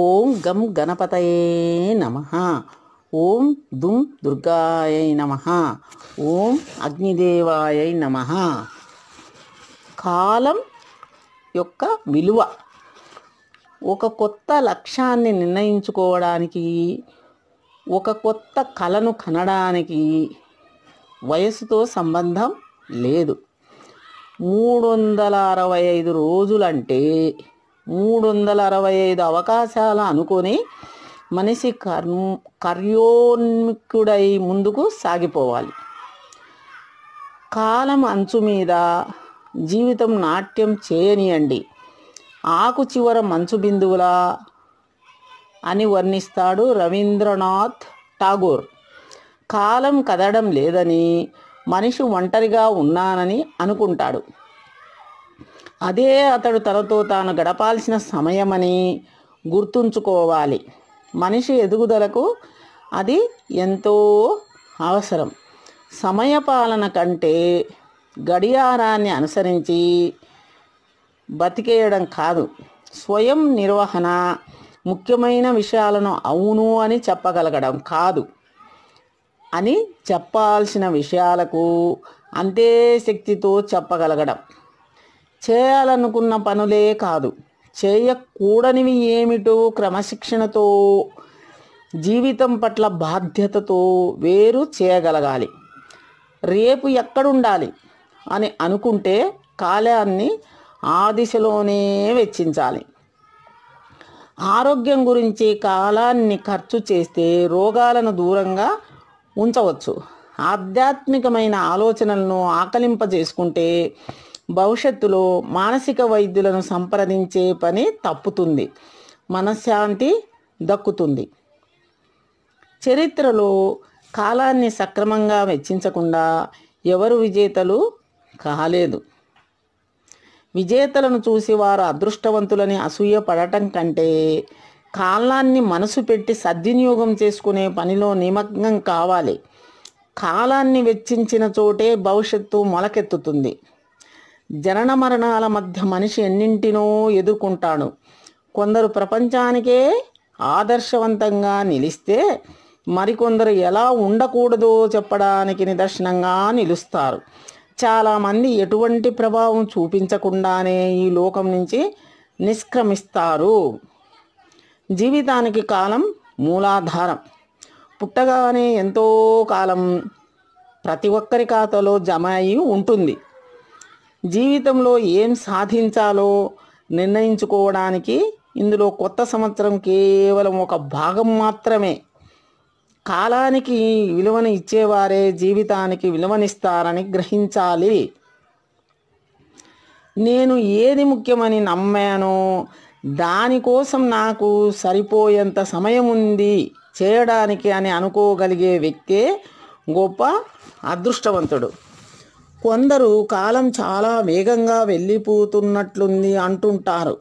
ఓం గం గణపతయే నమ ఓం దుం దుర్గాయ నమ ఓం అగ్నిదేవాయ నమ కాలం యొక్క విలువ ఒక కొత్త లక్ష్యాన్ని నిర్ణయించుకోవడానికి ఒక కొత్త కళను కనడానికి వయసుతో సంబంధం లేదు మూడు వందల అరవై ఐదు రోజులంటే మూడు వందల అరవై ఐదు అవకాశాలు అనుకొని మనిషి కర్ కర్యోన్ముఖుడై ముందుకు సాగిపోవాలి కాలం అంచు మీద జీవితం నాట్యం చేయనియండి ఆకు చివర మంచు బిందువులా అని వర్ణిస్తాడు రవీంద్రనాథ్ ఠాగూర్ కాలం కదడం లేదని మనిషి ఒంటరిగా ఉన్నానని అనుకుంటాడు అదే అతడు తనతో తాను గడపాల్సిన సమయమని గుర్తుంచుకోవాలి మనిషి ఎదుగుదలకు అది ఎంతో అవసరం సమయపాలన కంటే గడియారాన్ని అనుసరించి బతికేయడం కాదు స్వయం నిర్వహణ ముఖ్యమైన విషయాలను అవును అని చెప్పగలగడం కాదు అని చెప్పాల్సిన విషయాలకు అంతే శక్తితో చెప్పగలగడం చేయాలనుకున్న పనులే కాదు చేయకూడనివి ఏమిటో క్రమశిక్షణతో జీవితం పట్ల బాధ్యతతో వేరు చేయగలగాలి రేపు ఎక్కడుండాలి అని అనుకుంటే కాలాన్ని ఆ దిశలోనే వెచ్చించాలి ఆరోగ్యం గురించి కాలాన్ని ఖర్చు చేస్తే రోగాలను దూరంగా ఉంచవచ్చు ఆధ్యాత్మికమైన ఆలోచనలను ఆకలింపజేసుకుంటే భవిష్యత్తులో మానసిక వైద్యులను సంప్రదించే పని తప్పుతుంది మనశ్శాంతి దక్కుతుంది చరిత్రలో కాలాన్ని సక్రమంగా వెచ్చించకుండా ఎవరు విజేతలు కాలేదు విజేతలను చూసి వారు అదృష్టవంతులని అసూయ పడటం కంటే కాలాన్ని మనసు పెట్టి సద్వినియోగం చేసుకునే పనిలో నిమగ్నం కావాలి కాలాన్ని వెచ్చించిన చోటే భవిష్యత్తు మొలకెత్తుతుంది జనన మరణాల మధ్య మనిషి ఎన్నింటినో ఎదుర్కొంటాడు కొందరు ప్రపంచానికే ఆదర్శవంతంగా నిలిస్తే మరికొందరు ఎలా ఉండకూడదో చెప్పడానికి నిదర్శనంగా నిలుస్తారు చాలామంది ఎటువంటి ప్రభావం చూపించకుండానే ఈ లోకం నుంచి నిష్క్రమిస్తారు జీవితానికి కాలం మూలాధారం పుట్టగానే ఎంతో కాలం ప్రతి ఒక్కరి ఖాతాలో జమ అయి ఉంటుంది జీవితంలో ఏం సాధించాలో నిర్ణయించుకోవడానికి ఇందులో కొత్త సంవత్సరం కేవలం ఒక భాగం మాత్రమే కాలానికి విలువను ఇచ్చేవారే జీవితానికి విలువనిస్తారని గ్రహించాలి నేను ఏది ముఖ్యమని నమ్మానో దానికోసం నాకు సరిపోయేంత సమయం ఉంది చేయడానికి అని అనుకోగలిగే వ్యక్తే గొప్ప అదృష్టవంతుడు కొందరు కాలం చాలా వేగంగా వెళ్ళిపోతున్నట్లుంది అంటుంటారు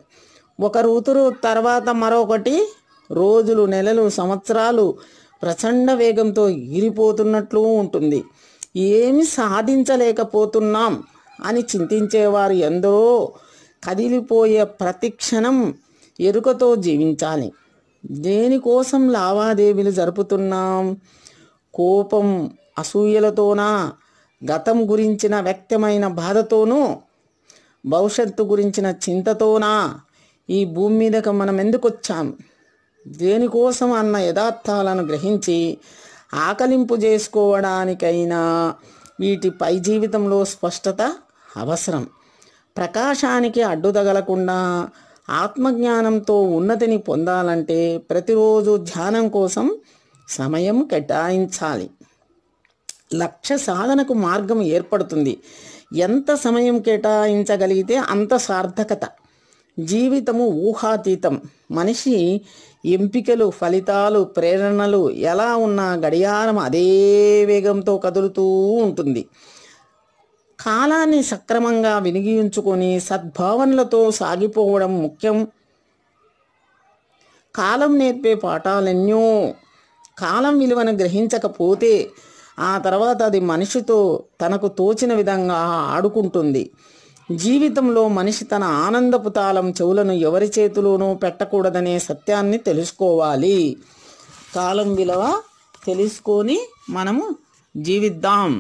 ఒక ఋతువు తర్వాత మరొకటి రోజులు నెలలు సంవత్సరాలు ప్రచండ వేగంతో ఎగిరిపోతున్నట్లు ఉంటుంది ఏమి సాధించలేకపోతున్నాం అని చింతించేవారు ఎందరో కదిలిపోయే ప్రతిక్షణం ఎరుకతో జీవించాలి దేనికోసం లావాదేవీలు జరుపుతున్నాం కోపం అసూయలతోనా గతం గురించిన వ్యక్తమైన బాధతోనూ భవిష్యత్తు గురించిన చింతతోనా ఈ భూమి మీదకు మనం ఎందుకు వచ్చాం దేనికోసం అన్న యథార్థాలను గ్రహించి ఆకలింపు చేసుకోవడానికైనా వీటి పై జీవితంలో స్పష్టత అవసరం ప్రకాశానికి అడ్డుదగలకుండా ఆత్మజ్ఞానంతో ఉన్నతిని పొందాలంటే ప్రతిరోజు ధ్యానం కోసం సమయం కేటాయించాలి లక్ష్య సాధనకు మార్గం ఏర్పడుతుంది ఎంత సమయం కేటాయించగలిగితే అంత సార్థకత జీవితము ఊహాతీతం మనిషి ఎంపికలు ఫలితాలు ప్రేరణలు ఎలా ఉన్నా గడియారం అదే వేగంతో కదులుతూ ఉంటుంది కాలాన్ని సక్రమంగా వినియోగించుకొని సద్భావనలతో సాగిపోవడం ముఖ్యం కాలం నేర్పే పాఠాలెన్నో కాలం విలువను గ్రహించకపోతే ఆ తర్వాత అది మనిషితో తనకు తోచిన విధంగా ఆడుకుంటుంది జీవితంలో మనిషి తన ఆనందపు తాళం చెవులను ఎవరి చేతిలోనూ పెట్టకూడదనే సత్యాన్ని తెలుసుకోవాలి కాలం విలువ తెలుసుకొని మనము జీవిద్దాం